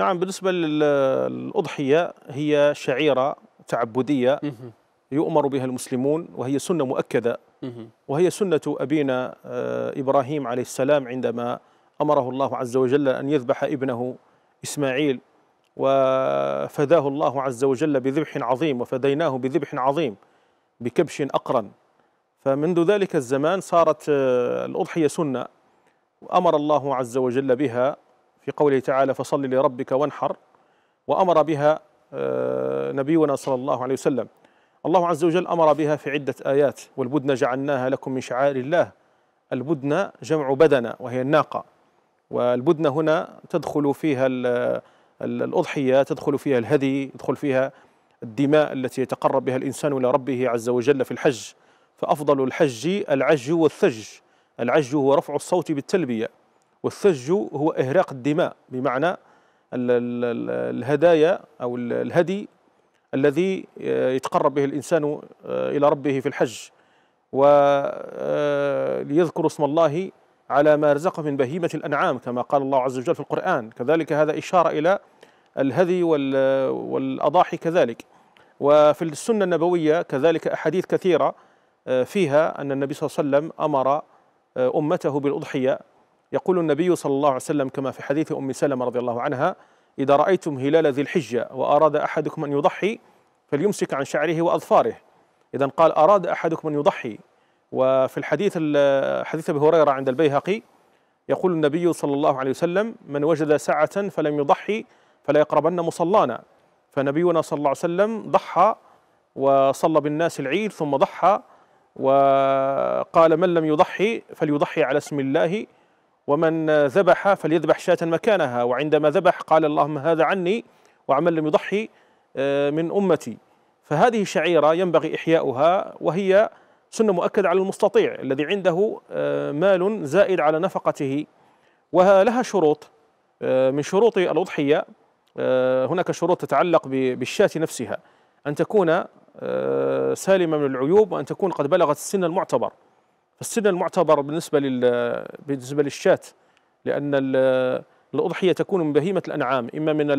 نعم بالنسبة للأضحية هي شعيرة تعبدية يؤمر بها المسلمون وهي سنة مؤكدة وهي سنة أبينا آه، إبراهيم عليه السلام عندما أمره الله عز وجل أن يذبح ابنه إسماعيل وفداه الله عز وجل بذبح عظيم وفديناه بذبح عظيم بكبش أقرن فمنذ ذلك الزمان صارت آه، الأضحية سنة وأمر الله عز وجل بها في قوله تعالى فصل لربك وانحر وأمر بها آه، نبينا صلى الله عليه وسلم الله عز وجل أمر بها في عدة آيات والبدن جعلناها لكم من شعائر الله البدن جمع بدنة وهي الناقة والبدنة هنا تدخل فيها الأضحية تدخل فيها الهدي تدخل فيها الدماء التي يتقرب بها الإنسان إلى ربه عز وجل في الحج فأفضل الحج العج والثج العج هو رفع الصوت بالتلبية والثج هو إهراق الدماء بمعنى الهدايا أو الهدي الذي يتقرب به الإنسان آه، إلى ربه في الحج وليذكر آه، اسم الله على ما رزقه من بهيمة الأنعام كما قال الله عز وجل في القرآن كذلك هذا إشارة إلى الهدي والأضاحي كذلك وفي السنة النبوية كذلك أحاديث كثيرة آه، فيها أن النبي صلى الله عليه وسلم أمر أمته بالأضحية يقول النبي صلى الله عليه وسلم كما في حديث أم سلمة رضي الله عنها إذا رأيتم هلال ذي الحجة وأراد أحدكم أن يضحي فليمسك عن شعره وأظفاره إذا قال أراد أحدكم أن يضحي وفي الحديث حديث أبي هريرة عند البيهقي يقول النبي صلى الله عليه وسلم من وجد ساعة فلم يضحي فلا يقربن مصلانا فنبينا صلى الله عليه وسلم ضحى وصلى بالناس العيد ثم ضحى وقال من لم يضحي فليضحي على اسم الله ومن ذبح فليذبح شاة مكانها وعندما ذبح قال اللهم هذا عني وعمل لم يضحي آه، من أمتي فهذه شعيرة ينبغي إحياؤها وهي سنة مؤكدة على المستطيع الذي عنده آه، مال زائد على نفقته ولها شروط آه، من شروط الأضحية هناك شروط تتعلق بالشاة نفسها أن تكون سالمة من العيوب وأن تكون قد بلغت السن المعتبر السن المعتبر بالنسبة لل بالنسبة للشاة لأن الأضحية تكون من بهيمة الأنعام إما من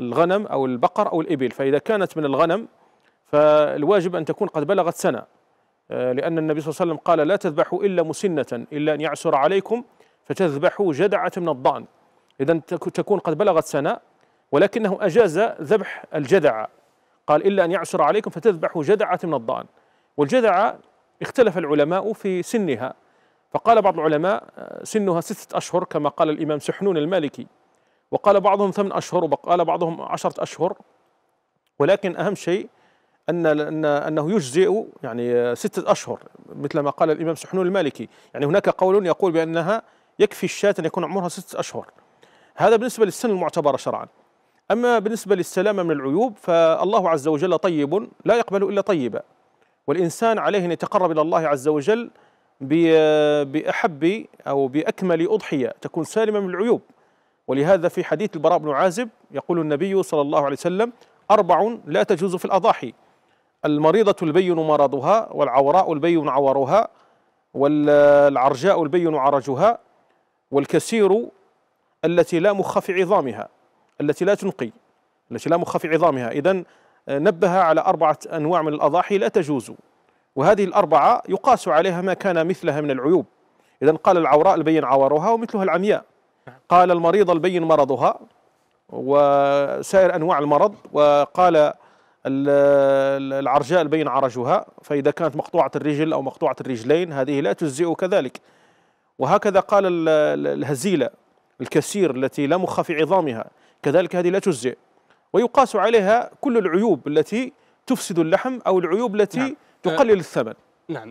الغنم أو البقر أو الإبل فإذا كانت من الغنم فالواجب أن تكون قد بلغت سنة آه، لأن النبي صلى الله عليه وسلم قال لا تذبحوا إلا مسنة إلا أن يعسر عليكم فتذبحوا جدعة من الضأن إذا تكون قد بلغت سنة ولكنه أجاز ذبح الجدعة قال إلا أن يعسر عليكم فتذبحوا جدعة من الضأن والجدعة اختلف العلماء في سنها فقال بعض العلماء آه، سنها ستة أشهر كما قال الإمام سحنون المالكي وقال بعضهم ثمان أشهر وقال بعضهم عشرة أشهر ولكن أهم شيء أن أنه يجزئ يعني آه، ستة أشهر مثل ما قال الإمام سحنون المالكي يعني هناك قول يقول بأنها يكفي الشاة أن يكون عمرها ستة أشهر هذا بالنسبة للسن المعتبرة شرعا أما بالنسبة للسلامة من العيوب فالله عز وجل طيب لا يقبل إلا طيبا والإنسان عليه أن يتقرب إلى الله عز وجل بأحب أو بأكمل أضحية تكون سالمة من العيوب ولهذا في حديث البراء بن عازب يقول النبي صلى الله عليه وسلم أربع لا تجوز في الأضاحي المريضة البين مرضها والعوراء البين عورها والعرجاء البين عرجها والكسير التي لا مخ في عظامها التي لا تنقي التي لا مخ في عظامها إذا نبه على أربعة أنواع من الأضاحي لا تجوز وهذه الأربعة يقاس عليها ما كان مثلها من العيوب إذا قال العوراء البين عورها ومثلها العمياء قال المريض البين مرضها وسائر أنواع المرض وقال العرجاء البين عرجها فإذا كانت مقطوعة الرجل أو مقطوعة الرجلين هذه لا تجزئ كذلك وهكذا قال الهزيلة الكسير التي لا مخ في عظامها كذلك هذه لا تجزئ ويقاس عليها كل العيوب التي تفسد اللحم أو العيوب التي نعم. تقلل الثمن